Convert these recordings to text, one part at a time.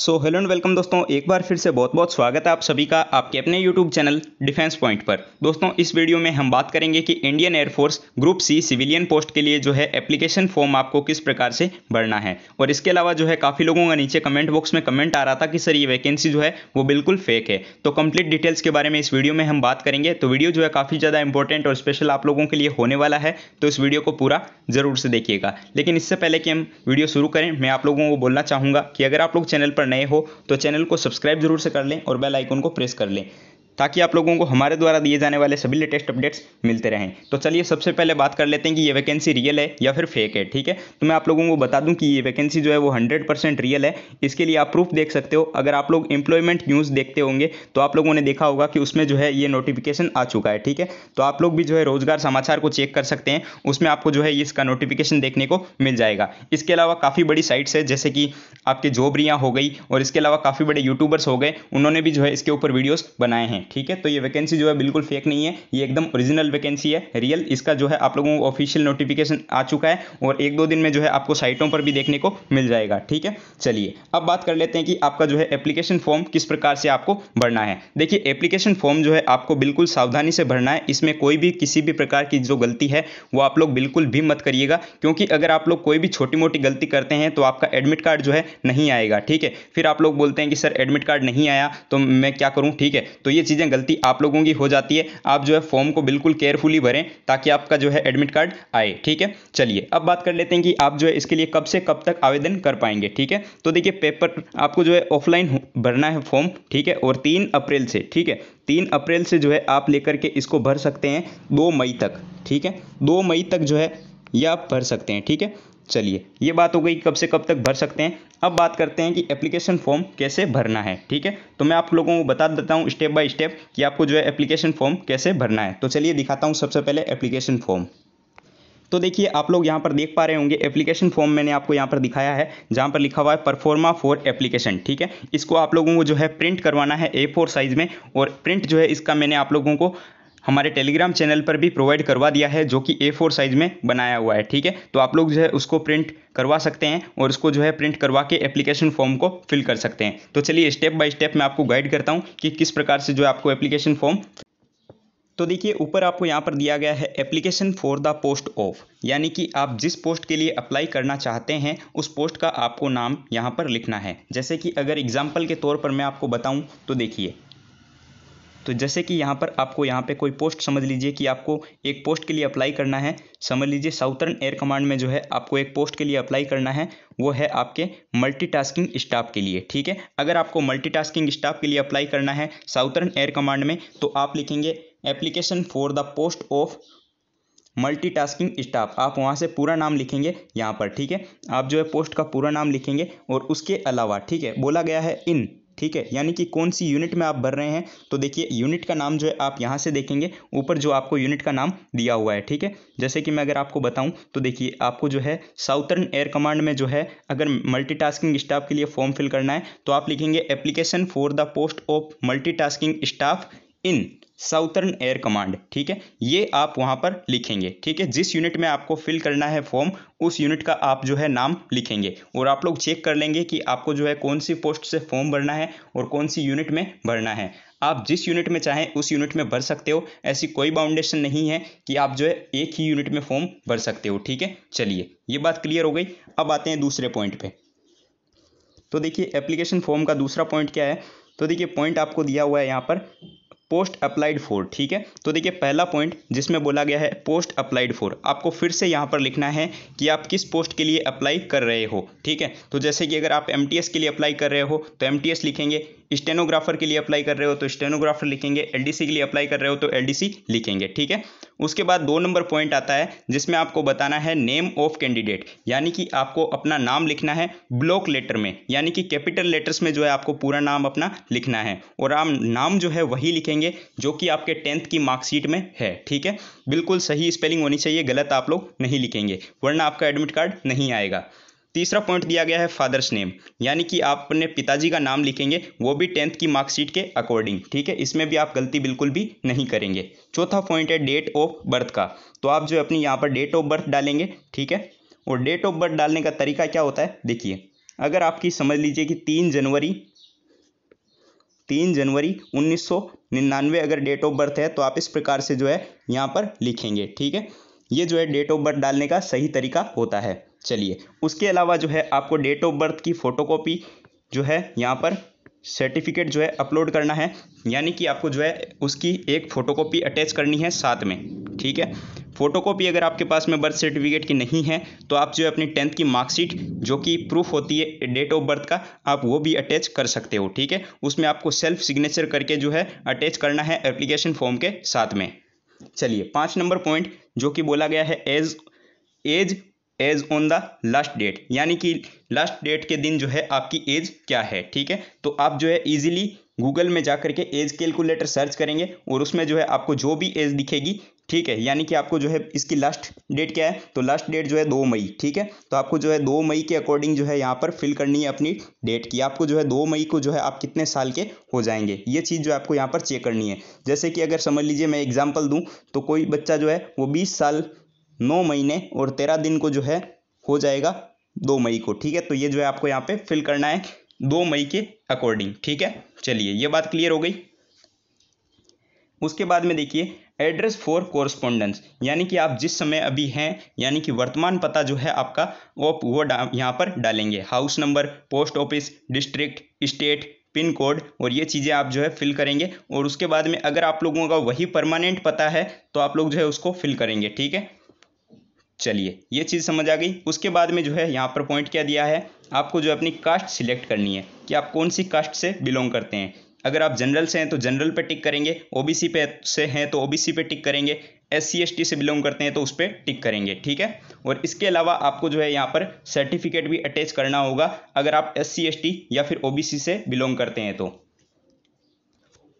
so hello and welcome दोस्तों एक बार फिर से बहुत बहुत स्वागत है आप सभी का आपके अपने यूट्यूब चैनल डिफेंस पॉइंट पर दोस्तों इस वीडियो में हम बात करेंगे कि Indian Air Force group C civilian post के लिए जो है एप्लीकेशन फॉर्म आपको किस प्रकार से भरना है और इसके अलावा जो है काफ़ी लोगों का नीचे कमेंट बॉक्स में कमेंट आ रहा था कि सर ये वैकेंसी जो है वो बिल्कुल फेक है तो कंप्लीट डिटेल्स के बारे में इस वीडियो में हम बात करेंगे तो वीडियो जो है काफ़ी ज़्यादा इंपॉर्टेंट और स्पेशल आप लोगों के लिए होने वाला है तो इस वीडियो को पूरा ज़रूर से देखिएगा लेकिन इससे पहले कि हम वीडियो शुरू करें मैं आप लोगों को बोलना चाहूँगा कि अगर आप लोग चैनल पर नए हो तो चैनल को सब्सक्राइब जरूर से कर लें और बेल आइकन को प्रेस कर लें ताकि आप लोगों को हमारे द्वारा दिए जाने वाले सभी लेटेस्ट अपडेट्स मिलते रहें तो चलिए सबसे पहले बात कर लेते हैं कि ये वैकेंसी रियल है या फिर फेक है ठीक है तो मैं आप लोगों को बता दूं कि ये वैकेंसी जो है वो हंड्रेड परसेंट रियल है इसके लिए आप प्रूफ देख सकते हो अगर आप लोग एम्प्लॉयमेंट न्यूज़ देखते होंगे तो आप लोगों ने देखा होगा कि उसमें जो है ये नोटिफिकेशन आ चुका है ठीक है तो आप लोग भी जो है रोजगार समाचार को चेक कर सकते हैं उसमें आपको जो है इसका नोटिफिकेशन देखने को मिल जाएगा इसके अलावा काफ़ी बड़ी साइट्स है जैसे कि जॉब रियाँ हो गई और इसके अलावा काफ़ी बड़े यूट्यूबर्स हो गए उन्होंने भी जो है इसके ऊपर वीडियोज़ बनाए हैं ठीक है तो ये वैकेंसी जो है बिल्कुल फेक नहीं है ये एकदम ओरिजिनल वैकेंसी है रियल इसका जो है आप लोगों को ऑफिशियल नोटिफिकेशन आ चुका है और एक दो दिन में जो है आपको साइटों पर भी देखने को मिल जाएगा ठीक है चलिए अब बात कर लेते हैं कि आपका जो है एप्लीकेशन फॉर्म किस प्रकार से आपको भरना है देखिए एप्लीकेशन फॉर्म जो है आपको बिल्कुल सावधानी से भरना है इसमें कोई भी किसी भी प्रकार की जो गलती है वो आप लोग बिल्कुल भी मत करिएगा क्योंकि अगर आप लोग कोई भी छोटी मोटी गलती करते हैं तो आपका एडमिट कार्ड जो है नहीं आएगा ठीक है फिर आप लोग बोलते हैं कि सर एडमिट कार्ड नहीं आया तो मैं क्या करूं ठीक है तो ये चीज़ें गलती आप लोगों की हो जाती है आप जो है फॉर्म को बिल्कुल केयरफुली भरें ताकि आपका जो है एडमिट कार्ड आए ठीक है चलिए अब बात कर लेते हैं कि आप जो है इसके लिए कब से कब तक आवेदन कर पाएंगे ठीक है तो देखिए पेपर आपको जो है ऑफलाइन भरना है फॉर्म ठीक है और तीन अप्रैल से ठीक है तीन अप्रैल से जो है आप लेकर के इसको भर सकते हैं दो मई तक ठीक है दो मई तक जो है ये आप भर सकते हैं ठीक है चलिए ये बात हो गई कब से कब तक भर सकते हैं अब बात करते हैं कि एप्लीकेशन फॉर्म कैसे भरना है ठीक है तो मैं आप लोगों को बता देता हूँ स्टेप बाय स्टेप कि आपको जो है एप्लीकेशन फॉर्म कैसे भरना है तो चलिए दिखाता हूँ सबसे पहले एप्लीकेशन फॉर्म तो देखिए आप लोग यहाँ पर देख पा रहे होंगे एप्लीकेशन फॉर्म मैंने आपको यहाँ पर दिखाया है जहाँ पर लिखा हुआ है परफॉर्मा फॉर एप्लीकेशन ठीक है इसको आप लोगों को जो है प्रिंट करवाना है ए फोर साइज़ में और प्रिंट जो है इसका मैंने आप लोगों को हमारे टेलीग्राम चैनल पर भी प्रोवाइड करवा दिया है जो कि ए फोर साइज़ में बनाया हुआ है ठीक है तो आप लोग जो है उसको प्रिंट करवा सकते हैं और उसको जो है प्रिंट करवा के एप्लीकेशन फॉर्म को फिल कर सकते हैं तो चलिए स्टेप बाय स्टेप मैं आपको गाइड करता हूँ कि किस प्रकार से जो है आपको एप्लीकेशन फॉर्म तो देखिए ऊपर आपको यहाँ पर दिया गया है application for the post of यानी कि आप जिस पोस्ट के लिए अप्लाई करना चाहते हैं उस पोस्ट का आपको नाम यहाँ पर लिखना है जैसे कि अगर एग्जाम्पल के तौर पर मैं आपको बताऊँ तो देखिए तो जैसे कि यहाँ पर आपको यहाँ पे कोई पोस्ट समझ लीजिए कि आपको एक पोस्ट के लिए अप्लाई करना है समझ लीजिए साउथर्न एयर कमांड में जो है आपको एक पोस्ट के लिए अप्लाई करना है वो है आपके मल्टीटास्किंग स्टाफ के लिए ठीक है अगर आपको मल्टीटास्किंग स्टाफ के लिए अप्लाई करना है साउथर्न एयर कमांड में तो आप लिखेंगे application for the post of multitasking staff आप वहाँ से पूरा नाम लिखेंगे यहाँ पर ठीक है आप जो है पोस्ट का पूरा नाम लिखेंगे और उसके अलावा ठीक है बोला गया है इन ठीक है यानी कि कौन सी यूनिट में आप भर रहे हैं तो देखिए यूनिट का नाम जो है आप यहाँ से देखेंगे ऊपर जो आपको यूनिट का नाम दिया हुआ है ठीक है जैसे कि मैं अगर आपको बताऊँ तो देखिए आपको जो है साउथर्न एयर कमांड में जो है अगर मल्टीटास्किंग स्टाफ के लिए फॉर्म फिल करना है तो आप लिखेंगे application for the post of multitasking staff in Southern Air Command ठीक है ये आप वहाँ पर लिखेंगे ठीक है जिस यूनिट में आपको फिल करना है फॉर्म उस यूनिट का आप जो है नाम लिखेंगे और आप लोग चेक कर लेंगे कि आपको जो है कौन सी पोस्ट से फॉर्म भरना है और कौन सी यूनिट में भरना है आप जिस यूनिट में चाहें उस यूनिट में भर सकते हो ऐसी कोई बाउंडेशन नहीं है कि आप जो है एक ही यूनिट में फॉर्म भर सकते हो ठीक है चलिए ये बात क्लियर हो गई अब आते हैं दूसरे पॉइंट पे तो देखिए एप्लीकेशन फॉर्म का दूसरा पॉइंट क्या है तो देखिए पॉइंट आपको दिया हुआ है यहाँ पर पोस्ट अप्लाइड फोर ठीक है तो देखिए पहला पॉइंट जिसमें बोला गया है पोस्ट अप्लाइड फोर आपको फिर से यहाँ पर लिखना है कि आप किस पोस्ट के लिए अप्लाई कर रहे हो ठीक है तो जैसे कि अगर आप एम के लिए अप्लाई कर रहे हो तो एम लिखेंगे स्टेनोग्राफर के लिए अप्लाई कर रहे हो तो स्टेनोग्राफर लिखेंगे एलडीसी के लिए अप्लाई कर रहे हो तो एलडीसी लिखेंगे ठीक है उसके बाद दो नंबर पॉइंट आता है जिसमें आपको बताना है नेम ऑफ कैंडिडेट यानी कि आपको अपना नाम लिखना है ब्लॉक लेटर में यानी कि कैपिटल लेटर्स में जो है आपको पूरा नाम अपना लिखना है और आप नाम जो है वही लिखेंगे जो कि आपके टेंथ की मार्कशीट में है ठीक है बिल्कुल सही स्पेलिंग होनी चाहिए गलत आप लोग नहीं लिखेंगे वरना आपका एडमिट कार्ड नहीं आएगा तीसरा पॉइंट दिया गया है फादर्स नेम यानी कि आप अपने पिताजी का नाम लिखेंगे वो भी टेंथ की मार्कशीट के अकॉर्डिंग ठीक है इसमें भी आप गलती बिल्कुल भी नहीं करेंगे चौथा पॉइंट है डेट ऑफ बर्थ का तो आप जो अपनी यहाँ पर डेट ऑफ बर्थ डालेंगे ठीक है और डेट ऑफ बर्थ डालने का तरीका क्या होता है देखिए अगर आपकी समझ लीजिए कि तीन जनवरी तीन जनवरी उन्नीस अगर डेट ऑफ बर्थ है तो आप इस प्रकार से जो है यहाँ पर लिखेंगे ठीक है ये जो है डेट ऑफ बर्थ डालने का सही तरीका होता है चलिए उसके अलावा जो है आपको डेट ऑफ बर्थ की फ़ोटोकॉपी जो है यहाँ पर सर्टिफिकेट जो है अपलोड करना है यानी कि आपको जो है उसकी एक फ़ोटोकॉपी अटैच करनी है साथ में ठीक है फ़ोटोकॉपी अगर आपके पास में बर्थ सर्टिफिकेट की नहीं है तो आप जो है अपनी टेंथ की मार्कशीट जो कि प्रूफ होती है डेट ऑफ बर्थ का आप वो भी अटैच कर सकते हो ठीक है उसमें आपको सेल्फ सिग्नेचर करके जो है अटैच करना है एप्लीकेशन फॉर्म के साथ में चलिए पाँच नंबर पॉइंट जो कि बोला गया है age age age on the last date यानी कि लास्ट डेट के दिन जो है आपकी एज क्या है ठीक है तो आप जो है इजीली गूगल में जा करके एज कैलकुलेटर सर्च करेंगे और उसमें जो है आपको जो भी एज दिखेगी ठीक है यानी कि आपको जो है इसकी लास्ट डेट क्या है तो लास्ट डेट जो है दो मई ठीक है तो आपको जो है दो मई के अकॉर्डिंग जो है यहाँ पर फिल करनी है अपनी डेट की आपको जो है दो मई को जो है आप कितने साल के हो जाएंगे ये चीज़ जो है आपको यहाँ पर चेक करनी है जैसे कि अगर समझ लीजिए मैं एग्जाम्पल दूँ तो कोई बच्चा जो है वो बीस साल नौ महीने और तेरह दिन को जो है हो जाएगा दो मई को ठीक है तो ये जो है आपको यहाँ पे फिल करना है दो मई के अकॉर्डिंग ठीक है चलिए ये बात क्लियर हो गई उसके बाद में देखिए एड्रेस फॉर कॉरस्पोंडेंस यानी कि आप जिस समय अभी हैं यानी कि वर्तमान पता जो है आपका वो वो यहाँ पर डालेंगे house number post office district state pin code और ये चीज़ें आप जो है फिल करेंगे और उसके बाद में अगर आप लोगों का वही परमानेंट पता है तो आप लोग जो है उसको फिल करेंगे ठीक है चलिए ये चीज़ समझ आ गई उसके बाद में जो है यहाँ पर पॉइंट क्या दिया है आपको जो अपनी कास्ट सिलेक्ट करनी है कि आप कौन सी कास्ट से बिलोंग करते हैं अगर आप जनरल से हैं तो जनरल पे टिक करेंगे ओबीसी पे से हैं तो ओबीसी पे टिक करेंगे एस सी से बिलोंग करते हैं तो उस पर टिक करेंगे ठीक है और इसके अलावा आपको जो है यहाँ पर सर्टिफिकेट भी अटैच करना होगा अगर आप एस सी या फिर ओ से बिलोंग करते हैं तो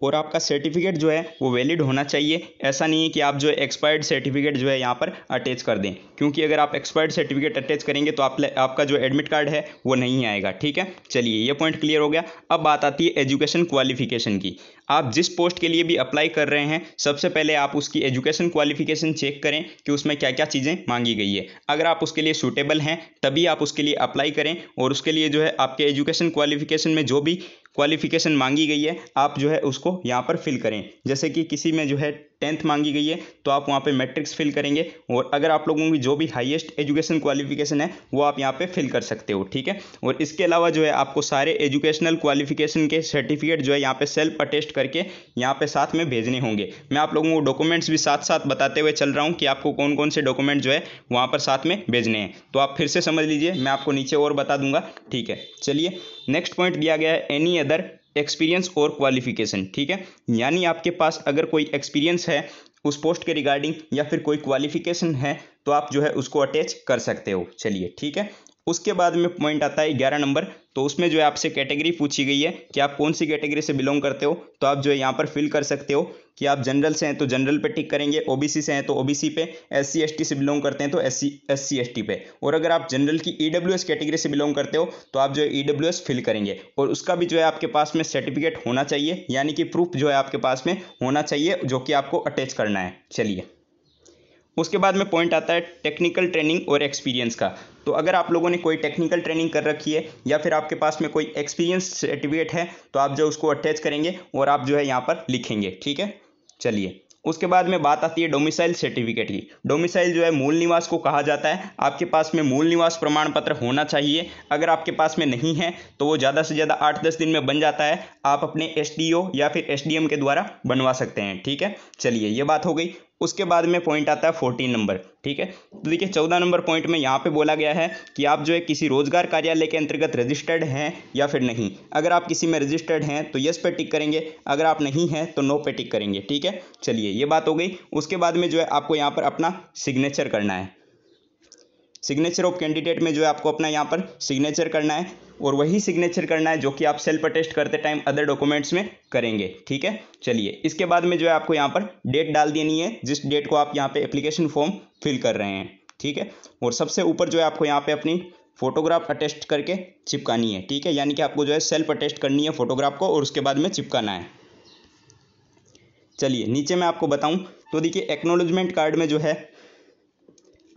और आपका सर्टिफिकेट जो है वो वैलिड होना चाहिए ऐसा नहीं है कि आप जो है एक्सपायर्ड सर्टिफिकेट जो है यहाँ पर अटैच कर दें क्योंकि अगर आप एक्सपायर्ड सर्टिफिकेट अटैच करेंगे तो आप आपका जो एडमिट कार्ड है वो नहीं आएगा ठीक है चलिए ये पॉइंट क्लियर हो गया अब बात आती है एजुकेशन क्वालिफिकेशन की आप जिस पोस्ट के लिए भी अप्लाई कर रहे हैं सबसे पहले आप उसकी एजुकेशन क्वालिफिकेशन चेक करें कि उसमें क्या क्या चीज़ें मांगी गई है अगर आप उसके लिए सूटेबल हैं तभी आप उसके लिए अप्लाई करें और उसके लिए जो है आपके एजुकेशन क्वालिफिकेशन में जो भी क्वालिफ़िकेशन मांगी गई है आप जो है उसको यहाँ पर फिल करें जैसे कि किसी में जो है टेंथ मांगी गई है तो आप वहाँ पे मैट्रिक्स फिल करेंगे और अगर आप लोगों की जो भी हाईएस्ट एजुकेशन क्वालिफिकेशन है वो आप यहाँ पे फिल कर सकते हो ठीक है और इसके अलावा जो है आपको सारे एजुकेशनल क्वालिफिकेशन के सर्टिफिकेट जो है यहाँ पे सेल्फ अटेस्ट करके यहाँ पे साथ में भेजने होंगे मैं आप लोगों को डॉक्यूमेंट्स भी साथ साथ बताते हुए चल रहा हूँ कि आपको कौन कौन से डॉक्यूमेंट जो है वहाँ पर साथ में भेजने हैं तो आप फिर से समझ लीजिए मैं आपको नीचे और बता दूंगा ठीक है चलिए नेक्स्ट पॉइंट दिया गया है एनी अदर एक्सपीरियंस और क्वालिफिकेशन ठीक है यानी आपके पास अगर कोई एक्सपीरियंस है उस पोस्ट के रिगार्डिंग या फिर कोई क्वालिफिकेशन है तो आप जो है उसको अटैच कर सकते हो चलिए ठीक है उसके बाद में पॉइंट आता है ग्यारह नंबर तो उसमें जो है आपसे कैटेगरी पूछी गई है कि आप कौन सी कैटेगरी से बिलोंग करते हो तो आप जो है यहाँ पर फिल कर सकते हो कि आप जनरल से हैं तो जनरल पे टिक करेंगे ओबीसी से हैं तो ओबीसी पे एस सी से बिलोंग करते हैं तो एस सी एस पे और अगर आप जनरल की ईडब्ल्यूएस e कैटेगरी से बिलोंग करते हो तो आप जो है ईडब्ल्यूएस e फिल करेंगे और उसका भी जो है आपके पास में सर्टिफिकेट होना चाहिए यानी कि प्रूफ जो है आपके पास में होना चाहिए जो कि आपको अटैच करना है चलिए उसके बाद में पॉइंट आता है टेक्निकल ट्रेनिंग और एक्सपीरियंस का तो अगर आप लोगों ने कोई टेक्निकल ट्रेनिंग कर रखी है या फिर आपके पास में कोई एक्सपीरियंस सर्टिफिकेट है तो आप जो उसको अटैच करेंगे और आप जो है यहाँ पर लिखेंगे ठीक है चलिए उसके बाद में बात आती है डोमिसाइल सर्टिफिकेट की डोमिसाइल जो है मूल निवास को कहा जाता है आपके पास में मूल निवास प्रमाण पत्र होना चाहिए अगर आपके पास में नहीं है तो वो ज़्यादा से ज़्यादा आठ दस दिन में बन जाता है आप अपने एस या फिर एस के द्वारा बनवा सकते हैं ठीक है चलिए ये बात हो गई उसके बाद में पॉइंट आता है फोर्टीन नंबर ठीक है तो देखिए चौदह नंबर पॉइंट में यहाँ पे बोला गया है कि आप जो है किसी रोजगार कार्यालय के अंतर्गत रजिस्टर्ड हैं या फिर नहीं अगर आप किसी में रजिस्टर्ड हैं तो यस पे टिक करेंगे अगर आप नहीं हैं तो नो पे टिक करेंगे ठीक है चलिए ये बात हो गई उसके बाद में जो है आपको यहाँ पर अपना सिग्नेचर करना है सिग्नेचर ऑफ कैंडिडेट में जो है आपको अपना यहाँ पर सिग्नेचर करना है और वही सिग्नेचर करना है जो कि आप सेल्फ अटेस्ट करते टाइम अदर डॉक्यूमेंट्स में करेंगे ठीक है चलिए इसके बाद में जो है आपको यहाँ पर डेट डाल देनी है जिस डेट को आप यहाँ पे एप्लीकेशन फॉर्म फिल कर रहे हैं ठीक है और सबसे ऊपर जो है आपको यहाँ पे अपनी फोटोग्राफ अटेस्ट करके चिपकानी है ठीक है यानी कि आपको जो है सेल्फ अटेस्ट करनी है फोटोग्राफ को और उसके बाद में चिपकाना है चलिए नीचे मैं आपको बताऊं तो देखिए एक्नोलॉजमेंट कार्ड में जो है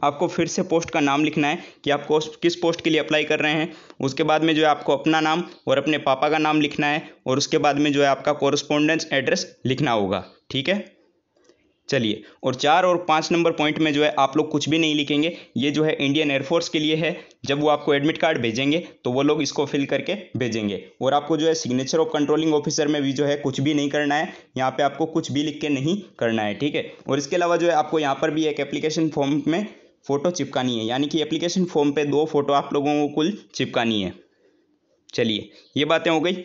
आपको फिर से पोस्ट का नाम लिखना है कि आप किस पोस्ट के लिए अप्लाई कर रहे हैं उसके बाद में जो है आपको अपना नाम और अपने पापा का नाम लिखना है और उसके बाद में जो है आपका कॉरस्पोंडेंस एड्रेस लिखना होगा ठीक है चलिए और चार और पाँच नंबर पॉइंट में जो है आप लोग कुछ भी नहीं लिखेंगे ये जो है इंडियन एयरफोर्स के लिए है जब वो आपको एडमिट कार्ड भेजेंगे तो वो लोग इसको फिल करके भेजेंगे और आपको जो है सिग्नेचर ऑफ कंट्रोलिंग ऑफिसर में भी जो है कुछ भी नहीं करना है यहाँ पे आपको कुछ भी लिख के नहीं करना है ठीक है और इसके अलावा जो है आपको यहाँ पर भी एक एप्लीकेशन फॉर्म में फ़ोटो चिपकानी है यानी कि एप्लीकेशन फॉर्म पे दो फ़ोटो आप लोगों को कुल चिपकानी है चलिए ये बातें हो गई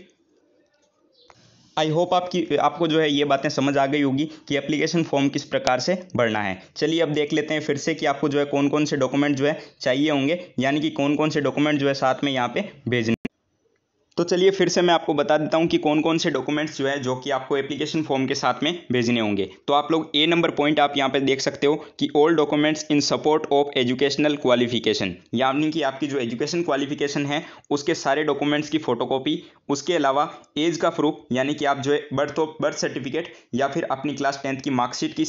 आई होप आपकी आपको जो है ये बातें समझ आ गई होगी कि एप्लीकेशन फॉर्म किस प्रकार से भरना है चलिए अब देख लेते हैं फिर से कि आपको जो है कौन कौन से डॉक्यूमेंट जो है चाहिए होंगे यानी कि कौन कौन से डॉक्यूमेंट जो है साथ में यहाँ पे भेजने तो चलिए फिर से मैं आपको बता देता हूँ कि कौन कौन से डॉक्यूमेंट्स जो है जो कि आपको एप्लीकेशन फॉर्म के साथ में भेजने होंगे तो आप लोग ए नंबर पॉइंट आप यहाँ पे देख सकते हो कि all documents in support of educational qualification यानी कि आपकी जो एजुकेशन क्वालिफिकेशन है उसके सारे डॉक्यूमेंट्स की फोटोकॉपी उसके अलावा एज का प्रूफ यानी कि आप जो है बर्थ ऑफ बर्थ सर्टिफिकेट या फिर अपनी क्लास टेंथ की मार्कशीट की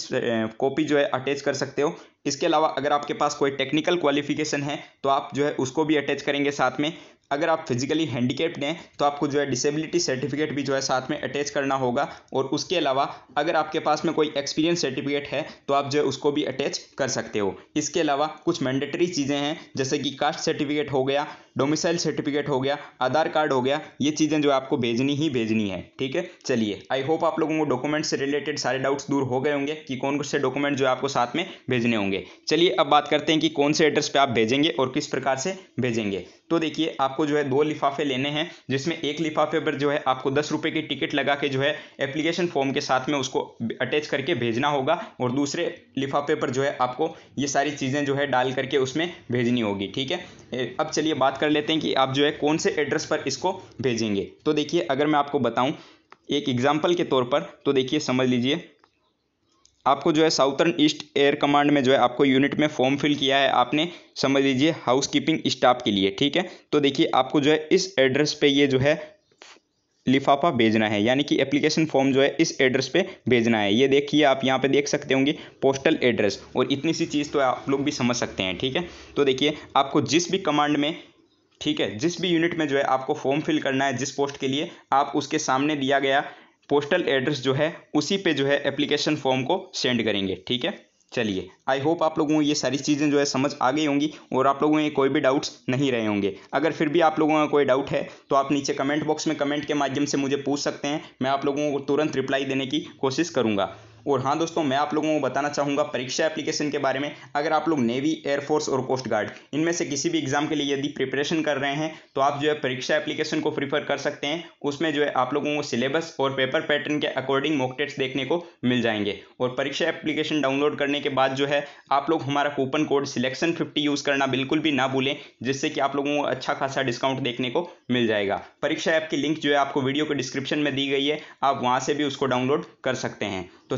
कॉपी जो है अटैच कर सकते हो इसके अलावा अगर आपके पास कोई टेक्निकल क्वालिफिकेशन है तो आप जो है उसको भी अटैच करेंगे साथ में अगर आप फिजिकली हैंडीकेप्ड हैं तो आपको जो है डिसेबिलिटी सर्टिफिकेट भी जो है साथ में अटैच करना होगा और उसके अलावा अगर आपके पास में कोई एक्सपीरियंस सर्टिफिकेट है तो आप जो है उसको भी अटैच कर सकते हो इसके अलावा कुछ मैंडेटरी चीज़ें हैं जैसे कि कास्ट सर्टिफिकेट हो गया डोमिसाइल सर्टिफिकेट हो गया आधार कार्ड हो गया ये चीज़ें जो आपको भेजनी ही भेजनी है ठीक है चलिए आई होप आप लोगों को डॉक्यूमेंट से रिलेटेड सारे डाउट्स दूर हो गए होंगे कि कौन से डॉक्यूमेंट जो है आपको साथ में भेजने होंगे चलिए अब बात करते हैं कि कौन से एड्रेस पर आप भेजेंगे और किस प्रकार से भेजेंगे तो देखिए आपको जो है दो लिफाफे लेने हैं जिसमें एक लिफाफे पर जो है आपको दस रुपये की टिकट लगा के जो है एप्लीकेशन फॉर्म के साथ में उसको अटैच करके भेजना होगा और दूसरे लिफाफे पर जो है आपको ये सारी चीज़ें जो है डाल करके उसमें भेजनी होगी ठीक है अब चलिए बात कर लेते हैं कि आप जो है कौन से एड्रेस पर इसको भेजेंगे तो देखिए अगर मैं आपको बताऊँ एक एग्जाम्पल के तौर पर तो देखिए समझ लीजिए आपको जो है साउथर्न ईस्ट एयर कमांड में जो है आपको यूनिट में फॉर्म फिल किया है आपने समझ लीजिए हाउस कीपिंग स्टाफ के लिए ठीक है तो देखिए आपको जो है इस एड्रेस पे ये जो है लिफाफा भेजना है यानी कि एप्लीकेशन फॉर्म जो है इस एड्रेस पे भेजना है ये देखिए आप यहाँ पे देख सकते होंगे पोस्टल एड्रेस और इतनी सी चीज़ तो आप लोग भी समझ सकते हैं ठीक है तो देखिए आपको जिस भी कमांड में ठीक है जिस भी यूनिट में जो है आपको फॉर्म फिल करना है जिस पोस्ट के लिए आप उसके सामने दिया गया पोस्टल एड्रेस जो है उसी पे जो है एप्लीकेशन फॉर्म को सेंड करेंगे ठीक है चलिए आई होप आप लोगों को ये सारी चीज़ें जो है समझ आ गई होंगी और आप लोगों के कोई भी डाउट्स नहीं रहे होंगे अगर फिर भी आप लोगों का कोई डाउट है तो आप नीचे कमेंट बॉक्स में कमेंट के माध्यम से मुझे पूछ सकते हैं मैं आप लोगों को तुरंत रिप्लाई देने की कोशिश करूँगा और हाँ दोस्तों मैं आप लोगों को बताना चाहूँगा परीक्षा एप्लीकेशन के बारे में अगर आप लोग नेवी एयरफोर्स और कोस्ट गार्ड इनमें से किसी भी एग्ज़ाम के लिए यदि प्रिपरेशन कर रहे हैं तो आप जो है परीक्षा एप्लीकेशन को प्रीफर कर सकते हैं उसमें जो है आप लोगों को सिलेबस और पेपर पैटर्न के अकॉर्डिंग मोकटेट्स देखने को मिल जाएंगे और परीक्षा एप्लीकेशन डाउनलोड करने के बाद जो है आप लोग हमारा coupon code selection fifty use करना बिल्कुल भी ना भूलें जिससे कि आप लोगों को अच्छा खासा डिस्काउंट देखने को मिल जाएगा परीक्षा ऐप की लिंक जो है आपको वीडियो के डिस्क्रिप्शन में दी गई है आप वहाँ से भी उसको डाउनलोड कर सकते हैं तो